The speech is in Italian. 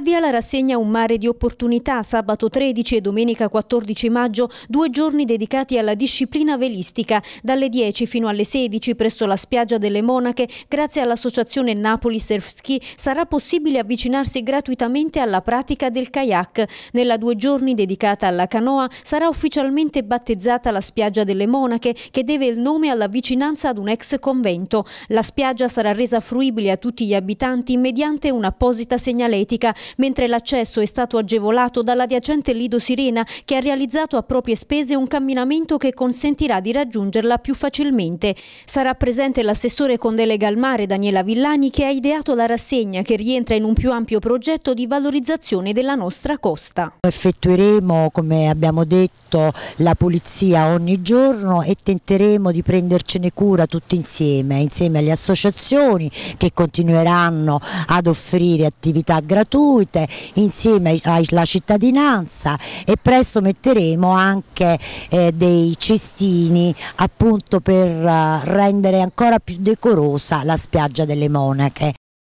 via la rassegna Un mare di opportunità sabato 13 e domenica 14 maggio, due giorni dedicati alla disciplina velistica, dalle 10 fino alle 16 presso la spiaggia delle Monache, grazie all'associazione Napoli Surf Ski sarà possibile avvicinarsi gratuitamente alla pratica del kayak. Nella due giorni dedicata alla canoa sarà ufficialmente battezzata la spiaggia delle Monache che deve il nome alla vicinanza ad un ex convento. La spiaggia sarà resa fruibile a tutti gli abitanti mediante un'apposita segnaletica mentre l'accesso è stato agevolato dall'adiacente Lido Sirena che ha realizzato a proprie spese un camminamento che consentirà di raggiungerla più facilmente. Sarà presente l'assessore con delega al mare Daniela Villani che ha ideato la rassegna che rientra in un più ampio progetto di valorizzazione della nostra costa. Effettueremo, come abbiamo detto, la pulizia ogni giorno e tenteremo di prendercene cura tutti insieme, insieme alle associazioni che continueranno ad offrire attività gratuite gratuite insieme alla cittadinanza e presto metteremo anche eh, dei cestini appunto per eh, rendere ancora più decorosa la spiaggia delle Monache.